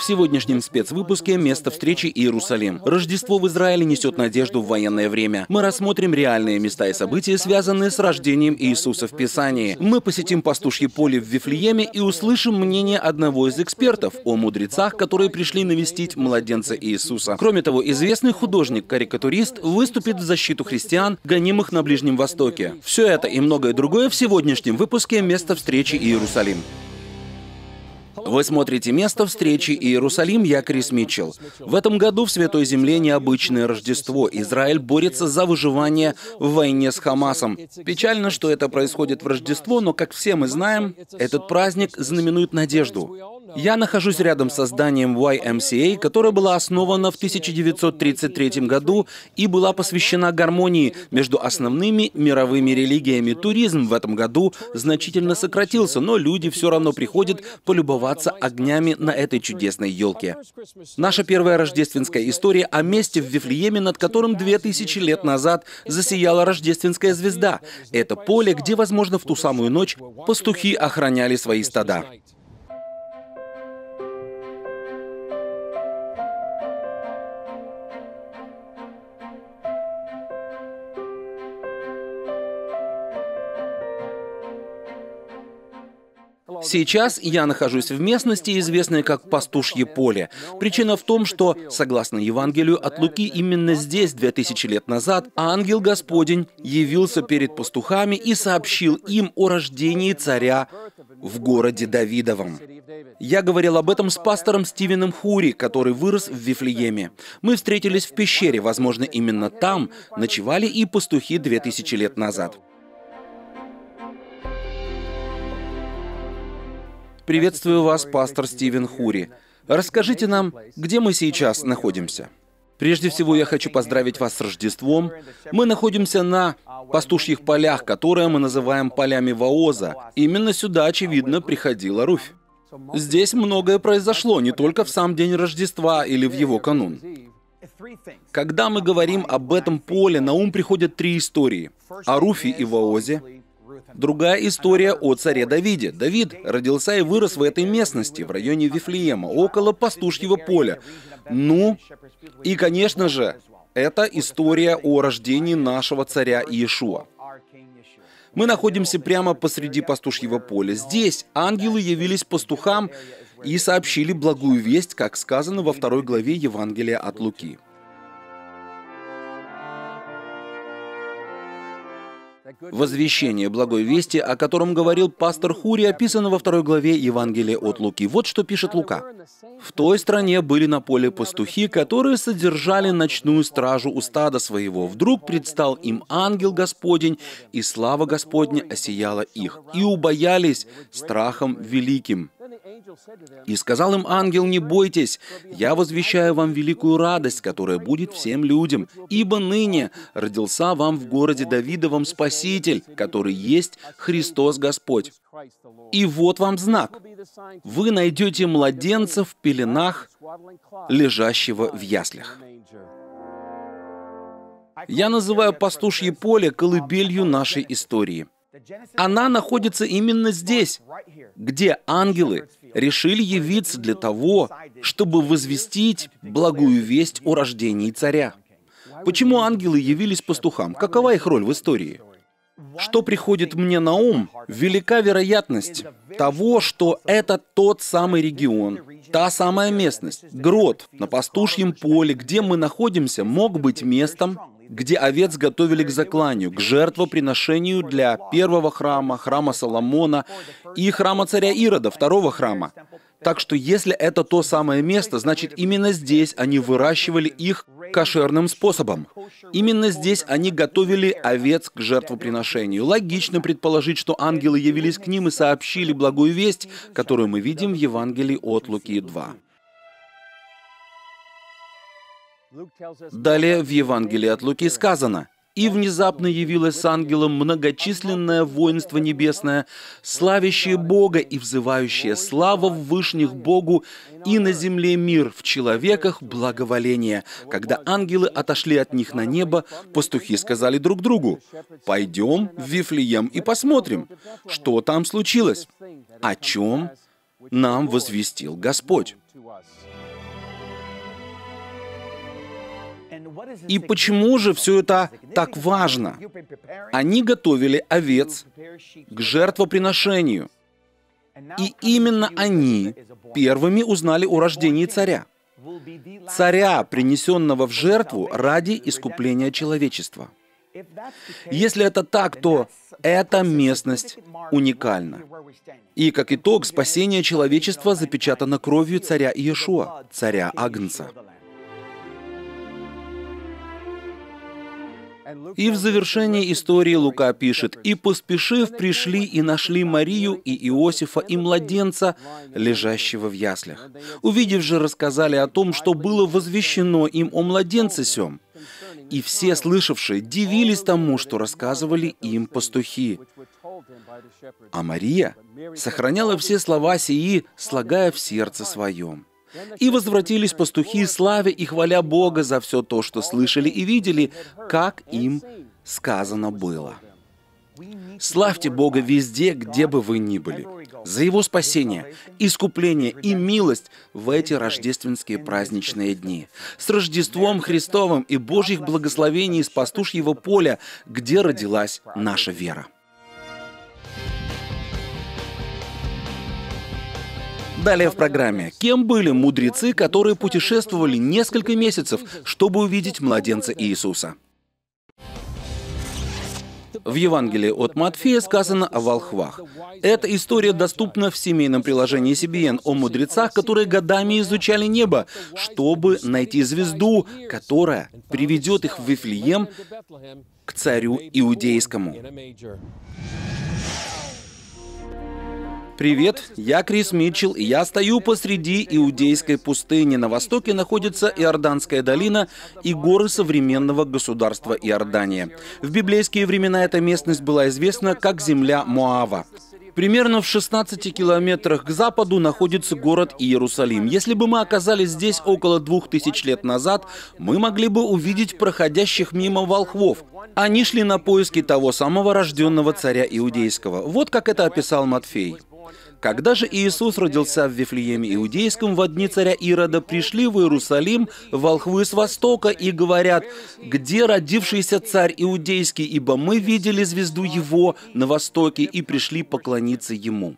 В сегодняшнем спецвыпуске «Место встречи Иерусалим». Рождество в Израиле несет надежду в военное время. Мы рассмотрим реальные места и события, связанные с рождением Иисуса в Писании. Мы посетим пастушье поле в Вифлееме и услышим мнение одного из экспертов о мудрецах, которые пришли навестить младенца Иисуса. Кроме того, известный художник-карикатурист выступит в защиту христиан, гонимых на Ближнем Востоке. Все это и многое другое в сегодняшнем выпуске «Место встречи Иерусалим». Вы смотрите «Место встречи и Иерусалим», я Крис Митчелл. В этом году в Святой Земле необычное Рождество. Израиль борется за выживание в войне с Хамасом. Печально, что это происходит в Рождество, но, как все мы знаем, этот праздник знаменует надежду. Я нахожусь рядом со зданием YMCA, которое было основано в 1933 году и была посвящена гармонии между основными мировыми религиями. Туризм в этом году значительно сократился, но люди все равно приходят полюбоваться огнями на этой чудесной елке. Наша первая рождественская история о месте в Вифлееме, над которым 2000 лет назад засияла рождественская звезда. Это поле, где, возможно, в ту самую ночь пастухи охраняли свои стада. Сейчас я нахожусь в местности, известной как Пастушье поле. Причина в том, что, согласно Евангелию от Луки, именно здесь, 2000 лет назад, ангел Господень явился перед пастухами и сообщил им о рождении царя в городе Давидовом. Я говорил об этом с пастором Стивеном Хури, который вырос в Вифлееме. Мы встретились в пещере, возможно, именно там ночевали и пастухи 2000 лет назад. Приветствую вас, пастор Стивен Хури. Расскажите нам, где мы сейчас находимся. Прежде всего, я хочу поздравить вас с Рождеством. Мы находимся на пастушьих полях, которые мы называем полями Ваоза. Именно сюда, очевидно, приходила Руфь. Здесь многое произошло, не только в сам день Рождества или в его канун. Когда мы говорим об этом поле, на ум приходят три истории. О Руфе и Ваозе, Другая история о царе Давиде. Давид родился и вырос в этой местности, в районе Вифлеема, около пастушьего поля. Ну, и, конечно же, это история о рождении нашего царя Иешуа. Мы находимся прямо посреди пастушьего поля. Здесь ангелы явились пастухам и сообщили благую весть, как сказано во второй главе Евангелия от Луки. Возвещение благой вести, о котором говорил пастор Хури, описано во второй главе Евангелия от Луки. Вот что пишет Лука. «В той стране были на поле пастухи, которые содержали ночную стражу у стада своего. Вдруг предстал им ангел Господень, и слава Господня осияла их, и убоялись страхом великим». И сказал им ангел, не бойтесь, я возвещаю вам великую радость, которая будет всем людям, ибо ныне родился вам в городе Давидовом Спаситель, который есть Христос Господь. И вот вам знак. Вы найдете младенца в пеленах, лежащего в яслях. Я называю пастушье поле колыбелью нашей истории – она находится именно здесь, где ангелы решили явиться для того, чтобы возвестить благую весть о рождении царя. Почему ангелы явились пастухам? Какова их роль в истории? Что приходит мне на ум? Велика вероятность того, что это тот самый регион, та самая местность, грот на пастушьем поле, где мы находимся, мог быть местом, где овец готовили к закланию, к жертвоприношению для первого храма, храма Соломона и храма царя Ирода, второго храма. Так что если это то самое место, значит именно здесь они выращивали их кошерным способом. Именно здесь они готовили овец к жертвоприношению. Логично предположить, что ангелы явились к ним и сообщили благую весть, которую мы видим в Евангелии от Луки 2. Далее в Евангелии от Луки сказано, «И внезапно явилось с ангелом многочисленное воинство небесное, славящее Бога и взывающее слава в вышних Богу, и на земле мир, в человеках благоволение». Когда ангелы отошли от них на небо, пастухи сказали друг другу, «Пойдем в Вифлеем и посмотрим, что там случилось, о чем нам возвестил Господь». И почему же все это так важно? Они готовили овец к жертвоприношению. И именно они первыми узнали о рождении царя. Царя, принесенного в жертву ради искупления человечества. Если это так, то эта местность уникальна. И как итог, спасение человечества запечатано кровью царя Иешуа, царя Агнца. И в завершении истории Лука пишет, «И поспешив, пришли и нашли Марию и Иосифа и младенца, лежащего в яслях. Увидев же, рассказали о том, что было возвещено им о младенце сем. И все слышавшие дивились тому, что рассказывали им пастухи. А Мария сохраняла все слова сии, слагая в сердце своем. И возвратились пастухи, славя и хваля Бога за все то, что слышали и видели, как им сказано было. Славьте Бога везде, где бы вы ни были, за Его спасение, искупление и милость в эти рождественские праздничные дни. С Рождеством Христовым и Божьих благословений из пастушьего поля, где родилась наша вера. Далее в программе. Кем были мудрецы, которые путешествовали несколько месяцев, чтобы увидеть младенца Иисуса? В Евангелии от Матфея сказано о волхвах. Эта история доступна в семейном приложении CBN о мудрецах, которые годами изучали небо, чтобы найти звезду, которая приведет их в Вифлеем к царю иудейскому. Привет, я Крис Митчелл, и я стою посреди Иудейской пустыни. На востоке находится Иорданская долина и горы современного государства Иордания. В библейские времена эта местность была известна как земля Моава. Примерно в 16 километрах к западу находится город Иерусалим. Если бы мы оказались здесь около 2000 лет назад, мы могли бы увидеть проходящих мимо волхвов. Они шли на поиски того самого рожденного царя иудейского. Вот как это описал Матфей. Когда же Иисус родился в Вифлееме Иудейском, в дни царя Ирода пришли в Иерусалим волхвы с востока и говорят, «Где родившийся царь Иудейский? Ибо мы видели звезду его на востоке и пришли поклониться ему».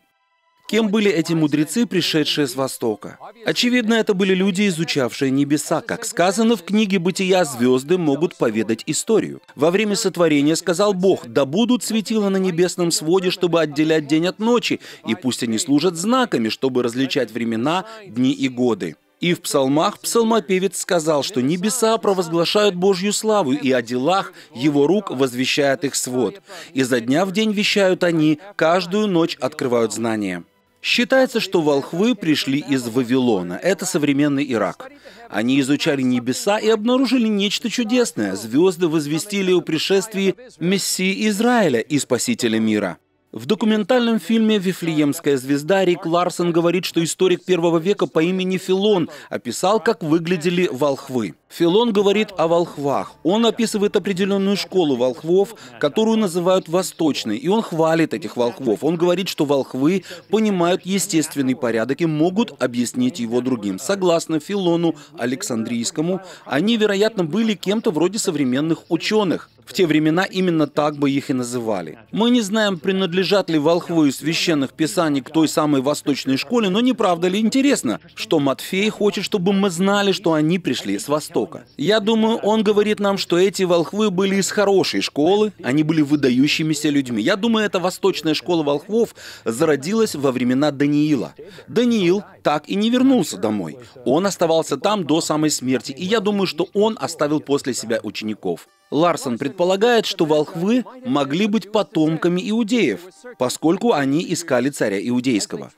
Кем были эти мудрецы, пришедшие с Востока? Очевидно, это были люди, изучавшие небеса. Как сказано в книге «Бытия», звезды могут поведать историю. Во время сотворения сказал Бог, «Да будут светила на небесном своде, чтобы отделять день от ночи, и пусть они служат знаками, чтобы различать времена, дни и годы». И в псалмах псалмопевец сказал, что небеса провозглашают Божью славу, и о делах его рук возвещает их свод. И за дня в день вещают они, каждую ночь открывают знания. Считается, что волхвы пришли из Вавилона. Это современный Ирак. Они изучали небеса и обнаружили нечто чудесное. Звезды возвестили о пришествии Мессии Израиля и Спасителя мира. В документальном фильме «Вифлеемская звезда» Рик Ларсон говорит, что историк первого века по имени Филон описал, как выглядели волхвы. Филон говорит о волхвах. Он описывает определенную школу волхвов, которую называют восточной, и он хвалит этих волхвов. Он говорит, что волхвы понимают естественный порядок и могут объяснить его другим. Согласно Филону Александрийскому, они, вероятно, были кем-то вроде современных ученых. В те времена именно так бы их и называли. Мы не знаем, принадлежат ли волхвы из священных писаний к той самой восточной школе, но не правда ли интересно, что Матфей хочет, чтобы мы знали, что они пришли с Востока. Я думаю, он говорит нам, что эти волхвы были из хорошей школы, они были выдающимися людьми. Я думаю, эта восточная школа волхвов зародилась во времена Даниила. Даниил так и не вернулся домой. Он оставался там до самой смерти, и я думаю, что он оставил после себя учеников. Ларсон предполагает, что волхвы могли быть потомками иудеев, поскольку они искали царя иудейского.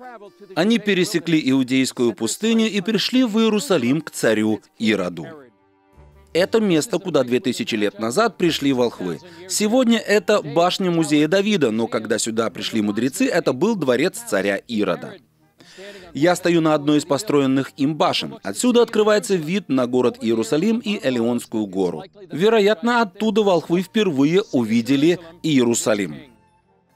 Они пересекли иудейскую пустыню и пришли в Иерусалим к царю Ироду. Это место, куда 2000 лет назад пришли волхвы. Сегодня это башня музея Давида, но когда сюда пришли мудрецы, это был дворец царя Ирода. Я стою на одной из построенных им башен. Отсюда открывается вид на город Иерусалим и Элеонскую гору. Вероятно, оттуда волхвы впервые увидели Иерусалим.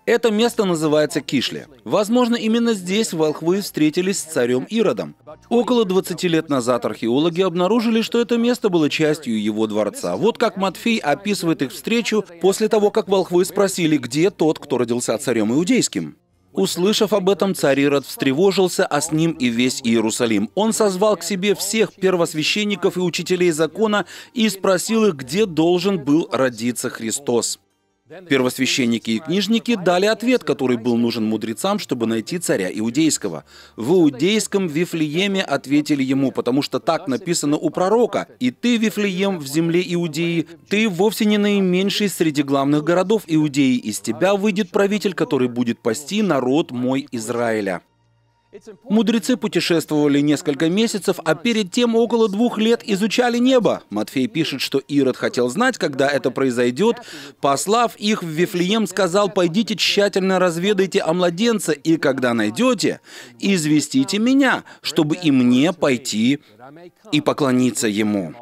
Это место называется Кишле. Возможно, именно здесь волхвы встретились с царем Иродом. Около 20 лет назад археологи обнаружили, что это место было частью его дворца. Вот как Матфей описывает их встречу после того, как волхвы спросили, где тот, кто родился царем иудейским. Услышав об этом, царь Ирод встревожился, а с ним и весь Иерусалим. Он созвал к себе всех первосвященников и учителей закона и спросил их, где должен был родиться Христос. Первосвященники и книжники дали ответ, который был нужен мудрецам, чтобы найти царя иудейского. В иудейском Вифлееме ответили ему, потому что так написано у пророка, «И ты, Вифлеем, в земле Иудеи, ты вовсе не наименьший среди главных городов Иудеи, из тебя выйдет правитель, который будет пасти народ мой Израиля». Мудрецы путешествовали несколько месяцев, а перед тем около двух лет изучали небо. Матфей пишет, что Ирод хотел знать, когда это произойдет. Послав их в Вифлеем, сказал, «Пойдите тщательно разведайте о младенце, и когда найдете, известите меня, чтобы и мне пойти и поклониться ему».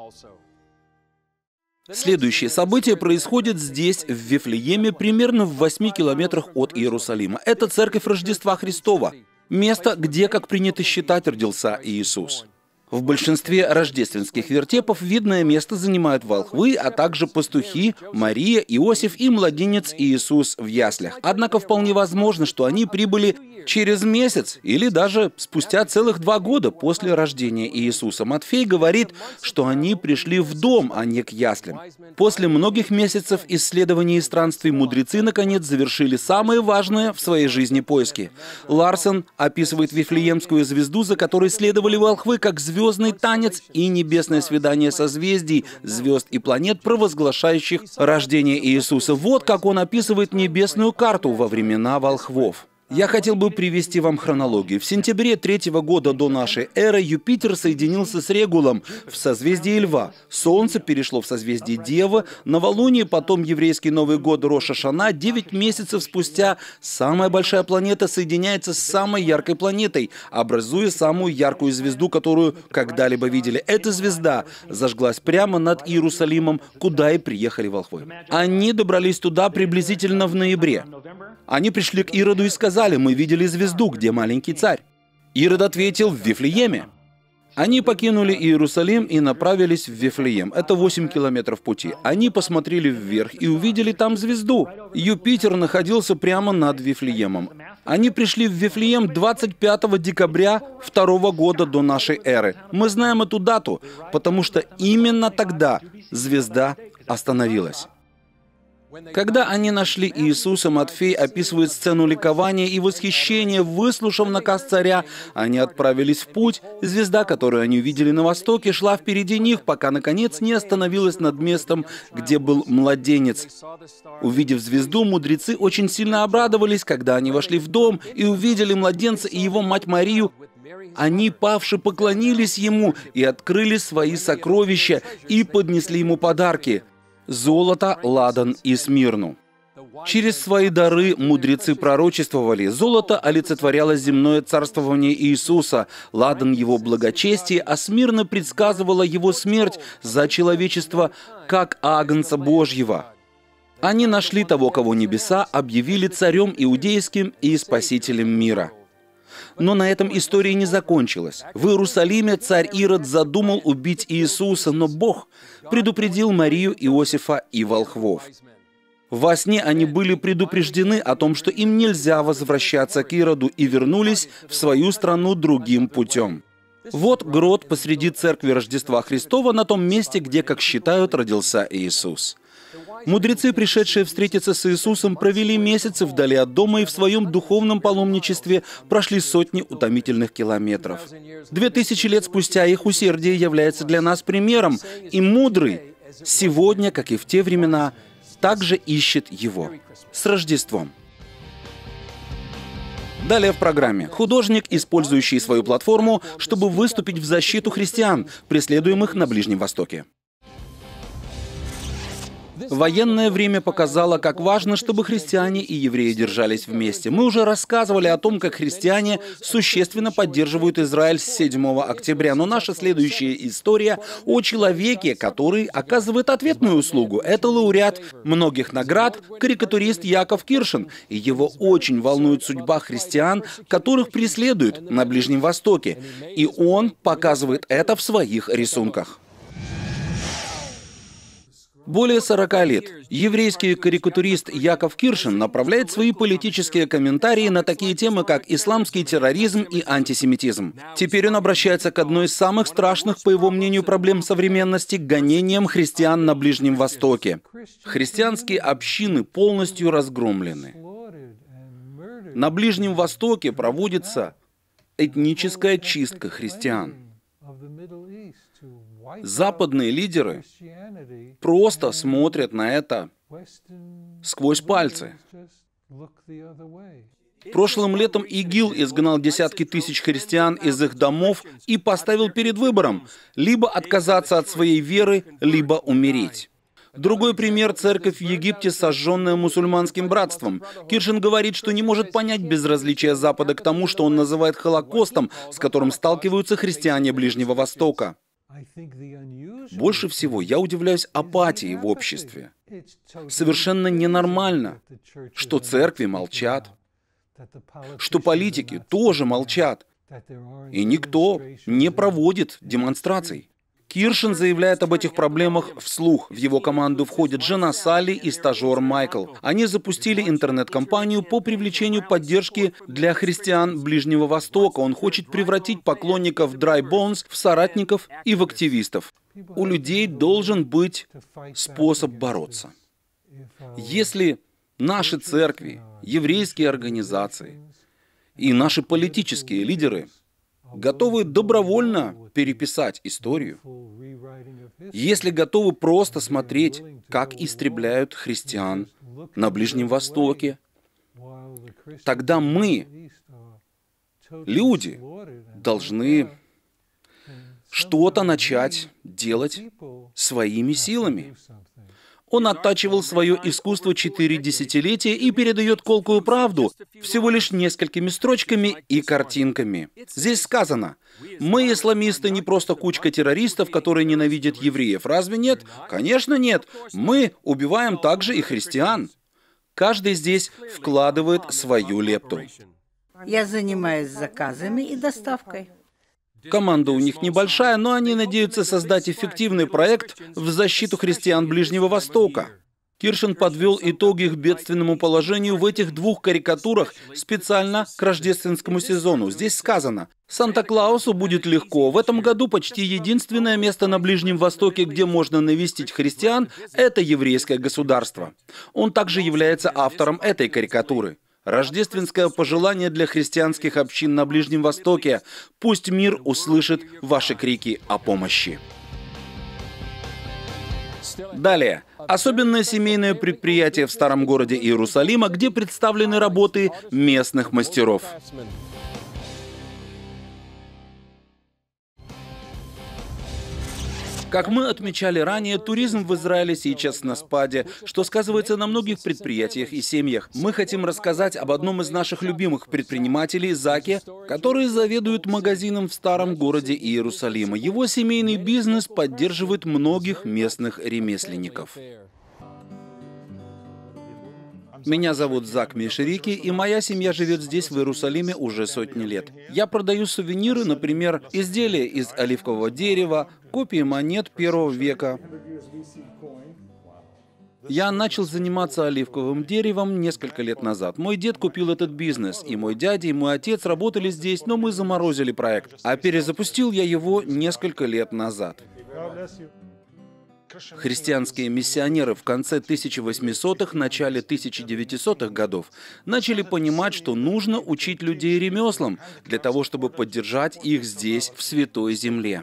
Следующее событие происходит здесь, в Вифлееме, примерно в 8 километрах от Иерусалима. Это церковь Рождества Христова. Место, где, как принято считать, родился Иисус. В большинстве рождественских вертепов видное место занимают волхвы, а также пастухи, Мария, Иосиф и младенец Иисус в яслях. Однако вполне возможно, что они прибыли через месяц или даже спустя целых два года после рождения Иисуса. Матфей говорит, что они пришли в дом, а не к яслям. После многих месяцев исследований и странствий мудрецы, наконец, завершили самые важные в своей жизни поиски. Ларсон описывает Вифлеемскую звезду, за которой следовали волхвы, как звезды звездный танец и небесное свидание созвездий, звезд и планет, провозглашающих рождение Иисуса. Вот как он описывает небесную карту во времена волхвов. Я хотел бы привести вам хронологию. В сентябре третьего года до нашей эры Юпитер соединился с Регулом в созвездии Льва. Солнце перешло в созвездие Девы. Новолуние, потом еврейский Новый год Роша Шана. Девять месяцев спустя самая большая планета соединяется с самой яркой планетой, образуя самую яркую звезду, которую когда-либо видели. Эта звезда зажглась прямо над Иерусалимом, куда и приехали волхвы. Они добрались туда приблизительно в ноябре. Они пришли к Ироду и сказали, сказали, мы видели звезду, где маленький царь. Ирод ответил, в Вифлееме. Они покинули Иерусалим и направились в Вифлеем. Это 8 километров пути. Они посмотрели вверх и увидели там звезду. Юпитер находился прямо над Вифлеемом. Они пришли в Вифлеем 25 декабря 2 года до нашей эры. Мы знаем эту дату, потому что именно тогда звезда остановилась. Когда они нашли Иисуса, Матфей описывает сцену ликования и восхищения. Выслушав наказ царя, они отправились в путь. Звезда, которую они увидели на востоке, шла впереди них, пока, наконец, не остановилась над местом, где был младенец. Увидев звезду, мудрецы очень сильно обрадовались, когда они вошли в дом и увидели младенца и его мать Марию, они, павши, поклонились ему и открыли свои сокровища и поднесли ему подарки – золото, ладан и смирну. Через свои дары мудрецы пророчествовали. Золото олицетворяло земное царствование Иисуса, ладан его благочестие, а смирно предсказывало его смерть за человечество, как агнца Божьего. Они нашли того, кого небеса объявили царем иудейским и спасителем мира. Но на этом история не закончилась. В Иерусалиме царь Ирод задумал убить Иисуса, но Бог предупредил Марию, Иосифа и волхвов. Во сне они были предупреждены о том, что им нельзя возвращаться к Ироду, и вернулись в свою страну другим путем. Вот грот посреди церкви Рождества Христова на том месте, где, как считают, родился Иисус. Мудрецы, пришедшие встретиться с Иисусом, провели месяцы вдали от дома и в своем духовном паломничестве прошли сотни утомительных километров. Две тысячи лет спустя их усердие является для нас примером, и мудрый сегодня, как и в те времена, также ищет его. С Рождеством! Далее в программе. Художник, использующий свою платформу, чтобы выступить в защиту христиан, преследуемых на Ближнем Востоке. Военное время показало, как важно, чтобы христиане и евреи держались вместе. Мы уже рассказывали о том, как христиане существенно поддерживают Израиль с 7 октября, но наша следующая история о человеке, который оказывает ответную услугу. Это лауреат многих наград, карикатурист Яков Киршин, и его очень волнует судьба христиан, которых преследуют на Ближнем Востоке. И он показывает это в своих рисунках. Более 40 лет еврейский карикатурист Яков Киршин направляет свои политические комментарии на такие темы, как исламский терроризм и антисемитизм. Теперь он обращается к одной из самых страшных, по его мнению, проблем современности – гонениям христиан на Ближнем Востоке. Христианские общины полностью разгромлены. На Ближнем Востоке проводится этническая чистка христиан. Западные лидеры просто смотрят на это сквозь пальцы. Прошлым летом ИГИЛ изгнал десятки тысяч христиан из их домов и поставил перед выбором либо отказаться от своей веры, либо умереть. Другой пример – церковь в Египте, сожженная мусульманским братством. Киршин говорит, что не может понять безразличие Запада к тому, что он называет Холокостом, с которым сталкиваются христиане Ближнего Востока. Больше всего я удивляюсь апатии в обществе. Совершенно ненормально, что церкви молчат, что политики тоже молчат, и никто не проводит демонстраций. Киршин заявляет об этих проблемах вслух. В его команду входят жена Салли и стажер Майкл. Они запустили интернет-компанию по привлечению поддержки для христиан Ближнего Востока. Он хочет превратить поклонников Dry Bones в соратников и в активистов. У людей должен быть способ бороться. Если наши церкви, еврейские организации и наши политические лидеры – готовы добровольно переписать историю, если готовы просто смотреть, как истребляют христиан на Ближнем Востоке, тогда мы, люди, должны что-то начать делать своими силами. Он оттачивал свое искусство четыре десятилетия и передает колкую правду всего лишь несколькими строчками и картинками. Здесь сказано, мы, исламисты, не просто кучка террористов, которые ненавидят евреев. Разве нет? Конечно нет. Мы убиваем также и христиан. Каждый здесь вкладывает свою лепту. Я занимаюсь заказами и доставкой. Команда у них небольшая, но они надеются создать эффективный проект в защиту христиан Ближнего Востока. Киршин подвел итоги их бедственному положению в этих двух карикатурах специально к рождественскому сезону. Здесь сказано, «Санта-Клаусу будет легко. В этом году почти единственное место на Ближнем Востоке, где можно навестить христиан, это еврейское государство». Он также является автором этой карикатуры. Рождественское пожелание для христианских общин на Ближнем Востоке. Пусть мир услышит ваши крики о помощи. Далее. Особенное семейное предприятие в старом городе Иерусалима, где представлены работы местных мастеров. Как мы отмечали ранее, туризм в Израиле сейчас на спаде, что сказывается на многих предприятиях и семьях. Мы хотим рассказать об одном из наших любимых предпринимателей, Заке, который заведует магазином в старом городе Иерусалима. Его семейный бизнес поддерживает многих местных ремесленников. Меня зовут Зак Мишерики, и моя семья живет здесь, в Иерусалиме, уже сотни лет. Я продаю сувениры, например, изделия из оливкового дерева, копии монет первого века. Я начал заниматься оливковым деревом несколько лет назад. Мой дед купил этот бизнес, и мой дядя, и мой отец работали здесь, но мы заморозили проект. А перезапустил я его несколько лет назад. Христианские миссионеры в конце 1800-х, начале 1900-х годов начали понимать, что нужно учить людей ремеслам для того, чтобы поддержать их здесь, в Святой Земле.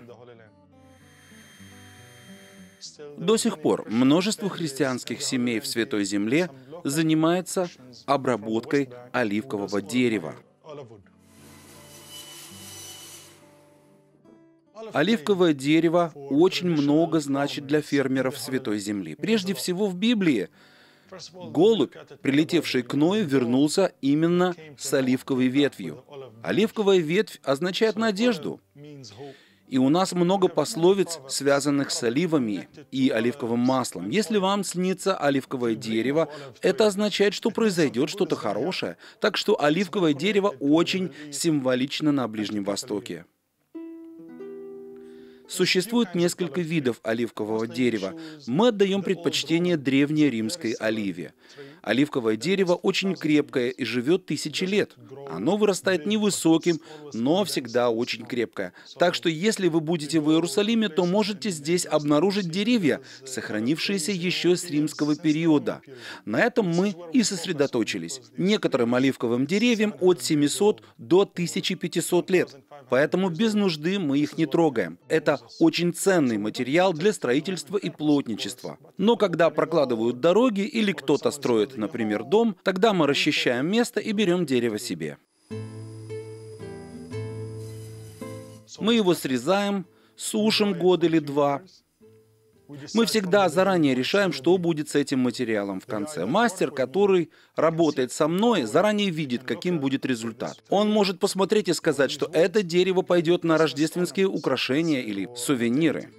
До сих пор множество христианских семей в Святой Земле занимается обработкой оливкового дерева. Оливковое дерево очень много значит для фермеров Святой Земли. Прежде всего в Библии Голубь, прилетевший к Ною, вернулся именно с оливковой ветвью. Оливковая ветвь означает надежду. И у нас много пословиц, связанных с оливами и оливковым маслом. Если вам снится оливковое дерево, это означает, что произойдет что-то хорошее. Так что оливковое дерево очень символично на Ближнем Востоке. Существует несколько видов оливкового дерева. Мы отдаем предпочтение древней римской оливе. Оливковое дерево очень крепкое и живет тысячи лет. Оно вырастает невысоким, но всегда очень крепкое. Так что если вы будете в Иерусалиме, то можете здесь обнаружить деревья, сохранившиеся еще с римского периода. На этом мы и сосредоточились. Некоторым оливковым деревьям от 700 до 1500 лет. Поэтому без нужды мы их не трогаем. Это очень ценный материал для строительства и плотничества. Но когда прокладывают дороги или кто-то строит, например, дом, тогда мы расчищаем место и берем дерево себе. Мы его срезаем, сушим год или два, мы всегда заранее решаем, что будет с этим материалом в конце. Мастер, который работает со мной, заранее видит, каким будет результат. Он может посмотреть и сказать, что это дерево пойдет на рождественские украшения или сувениры.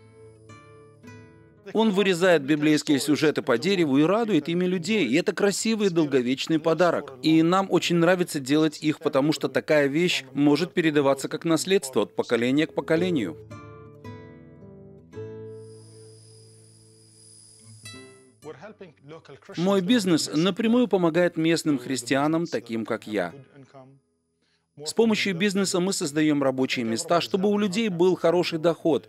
Он вырезает библейские сюжеты по дереву и радует ими людей. И это красивый и долговечный подарок. И нам очень нравится делать их, потому что такая вещь может передаваться как наследство от поколения к поколению. Мой бизнес напрямую помогает местным христианам, таким как я. С помощью бизнеса мы создаем рабочие места, чтобы у людей был хороший доход.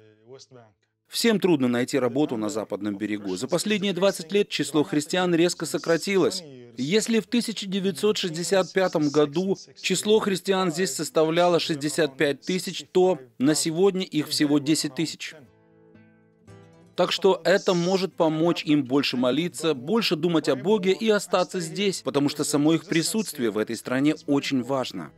Всем трудно найти работу на Западном берегу. За последние 20 лет число христиан резко сократилось. Если в 1965 году число христиан здесь составляло 65 тысяч, то на сегодня их всего 10 тысяч. Так что это может помочь им больше молиться, больше думать о Боге и остаться здесь, потому что само их присутствие в этой стране очень важно.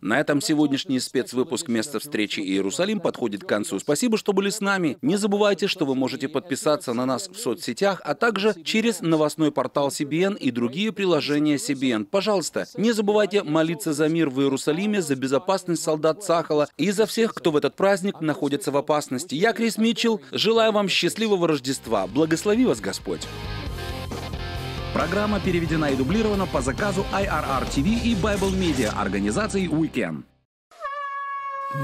На этом сегодняшний спецвыпуск «Место встречи Иерусалим» подходит к концу. Спасибо, что были с нами. Не забывайте, что вы можете подписаться на нас в соцсетях, а также через новостной портал CBN и другие приложения CBN. Пожалуйста, не забывайте молиться за мир в Иерусалиме, за безопасность солдат Сахала и за всех, кто в этот праздник находится в опасности. Я Крис Митчелл. Желаю вам счастливого Рождества. Благослови вас Господь. Программа переведена и дублирована по заказу IRR TV и Bible Media организации Weekend.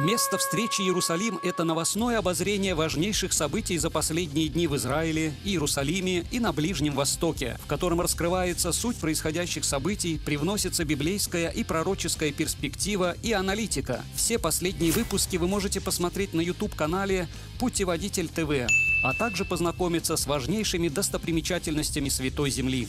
Место встречи Иерусалим – это новостное обозрение важнейших событий за последние дни в Израиле, Иерусалиме и на Ближнем Востоке, в котором раскрывается суть происходящих событий, привносится библейская и пророческая перспектива и аналитика. Все последние выпуски вы можете посмотреть на YouTube-канале «Путеводитель ТВ» а также познакомиться с важнейшими достопримечательностями Святой Земли.